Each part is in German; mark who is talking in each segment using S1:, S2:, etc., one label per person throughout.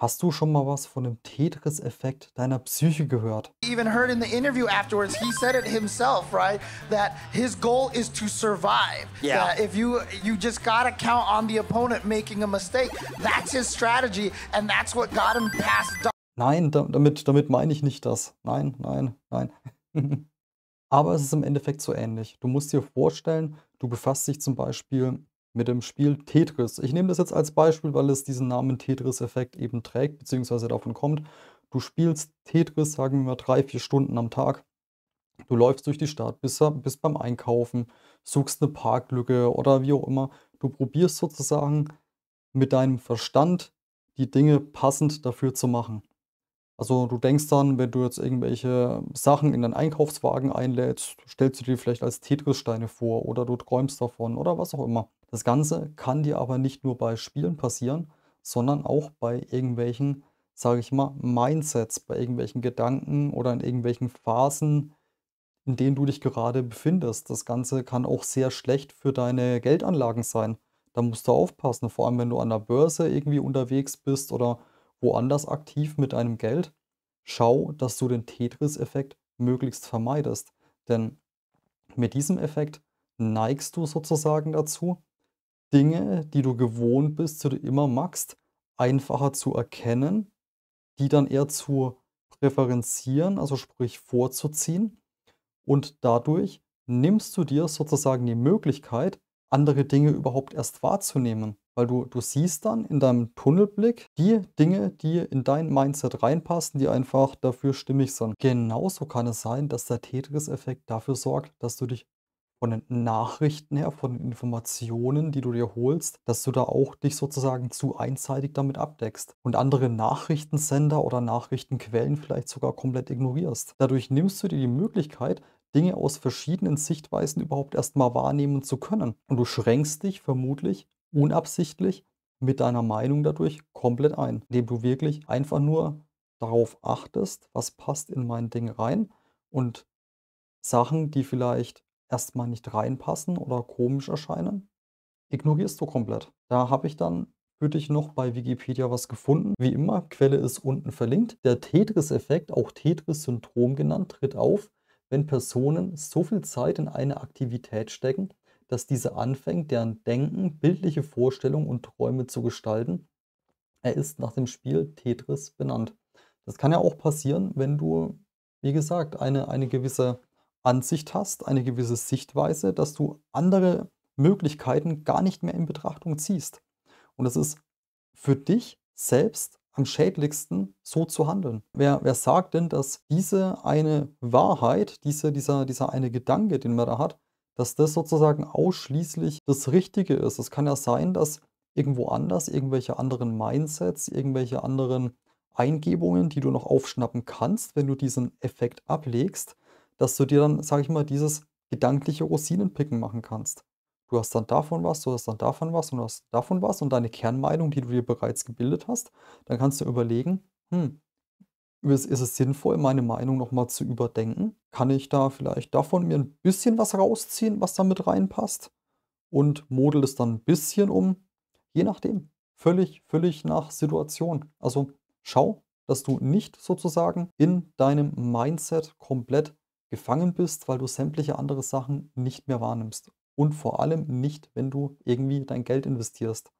S1: Hast du schon mal was von dem Tetris-Effekt deiner Psyche gehört? Even heard in the interview afterwards, he said it himself, right? That his goal is to survive. Yeah. That if you you just gotta count on the opponent making a mistake. That's his strategy, and that's what got him past. Nein, damit damit meine ich nicht das. Nein, nein, nein. Aber es ist im Endeffekt so ähnlich. Du musst dir vorstellen, du befasst dich zum Beispiel mit dem Spiel Tetris. Ich nehme das jetzt als Beispiel, weil es diesen Namen Tetris-Effekt eben trägt, beziehungsweise davon kommt. Du spielst Tetris, sagen wir mal, drei, vier Stunden am Tag. Du läufst durch die Stadt, bist, bist beim Einkaufen, suchst eine Parklücke oder wie auch immer. Du probierst sozusagen mit deinem Verstand die Dinge passend dafür zu machen. Also du denkst dann, wenn du jetzt irgendwelche Sachen in deinen Einkaufswagen einlädst, stellst du dir vielleicht als Tetris-Steine vor oder du träumst davon oder was auch immer. Das Ganze kann dir aber nicht nur bei Spielen passieren, sondern auch bei irgendwelchen, sage ich mal, Mindsets, bei irgendwelchen Gedanken oder in irgendwelchen Phasen, in denen du dich gerade befindest. Das Ganze kann auch sehr schlecht für deine Geldanlagen sein. Da musst du aufpassen, vor allem wenn du an der Börse irgendwie unterwegs bist oder woanders aktiv mit deinem Geld, schau, dass du den Tetris-Effekt möglichst vermeidest. Denn mit diesem Effekt neigst du sozusagen dazu, Dinge, die du gewohnt bist, die du immer magst, einfacher zu erkennen, die dann eher zu präferenzieren, also sprich vorzuziehen. Und dadurch nimmst du dir sozusagen die Möglichkeit, andere Dinge überhaupt erst wahrzunehmen. Weil du, du siehst dann in deinem Tunnelblick die Dinge, die in dein Mindset reinpassen, die einfach dafür stimmig sind. Genauso kann es sein, dass der Tetris-Effekt dafür sorgt, dass du dich von den Nachrichten her, von den Informationen, die du dir holst, dass du da auch dich sozusagen zu einseitig damit abdeckst und andere Nachrichtensender oder Nachrichtenquellen vielleicht sogar komplett ignorierst. Dadurch nimmst du dir die Möglichkeit, Dinge aus verschiedenen Sichtweisen überhaupt erstmal wahrnehmen zu können. Und du schränkst dich vermutlich unabsichtlich mit deiner Meinung dadurch komplett ein, indem du wirklich einfach nur darauf achtest, was passt in mein Ding rein und Sachen, die vielleicht erstmal nicht reinpassen oder komisch erscheinen, ignorierst du komplett. Da habe ich dann für dich noch bei Wikipedia was gefunden. Wie immer, Quelle ist unten verlinkt. Der Tetris-Effekt, auch Tetris-Syndrom genannt, tritt auf, wenn Personen so viel Zeit in eine Aktivität stecken, dass diese anfängt, deren Denken, bildliche Vorstellungen und Träume zu gestalten. Er ist nach dem Spiel Tetris benannt. Das kann ja auch passieren, wenn du, wie gesagt, eine, eine gewisse Ansicht hast, eine gewisse Sichtweise, dass du andere Möglichkeiten gar nicht mehr in Betrachtung ziehst. Und das ist für dich selbst am schädlichsten, so zu handeln. Wer, wer sagt denn, dass diese eine Wahrheit, diese, dieser, dieser eine Gedanke, den man da hat, dass das sozusagen ausschließlich das Richtige ist. Es kann ja sein, dass irgendwo anders irgendwelche anderen Mindsets, irgendwelche anderen Eingebungen, die du noch aufschnappen kannst, wenn du diesen Effekt ablegst, dass du dir dann, sage ich mal, dieses gedankliche Rosinenpicken machen kannst. Du hast dann davon was, du hast dann davon was und du hast davon was und deine Kernmeinung, die du dir bereits gebildet hast, dann kannst du überlegen, hm, ist es sinnvoll, meine Meinung nochmal zu überdenken? Kann ich da vielleicht davon mir ein bisschen was rausziehen, was da mit reinpasst? Und model es dann ein bisschen um? Je nachdem. Völlig, völlig nach Situation. Also schau, dass du nicht sozusagen in deinem Mindset komplett gefangen bist, weil du sämtliche andere Sachen nicht mehr wahrnimmst. Und vor allem nicht, wenn du irgendwie dein Geld investierst.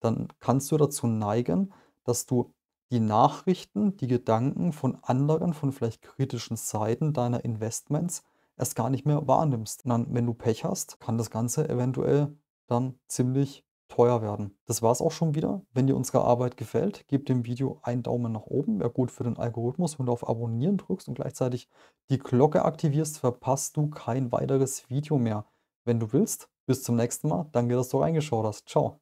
S1: Dann kannst du dazu neigen, dass du die Nachrichten, die Gedanken von anderen, von vielleicht kritischen Seiten deiner Investments erst gar nicht mehr wahrnimmst. Und dann, wenn du Pech hast, kann das Ganze eventuell dann ziemlich teuer werden. Das war es auch schon wieder. Wenn dir unsere Arbeit gefällt, gib dem Video einen Daumen nach oben. Wäre gut für den Algorithmus. Wenn du auf Abonnieren drückst und gleichzeitig die Glocke aktivierst, verpasst du kein weiteres Video mehr. Wenn du willst, bis zum nächsten Mal. Danke, dass du reingeschaut hast. Ciao.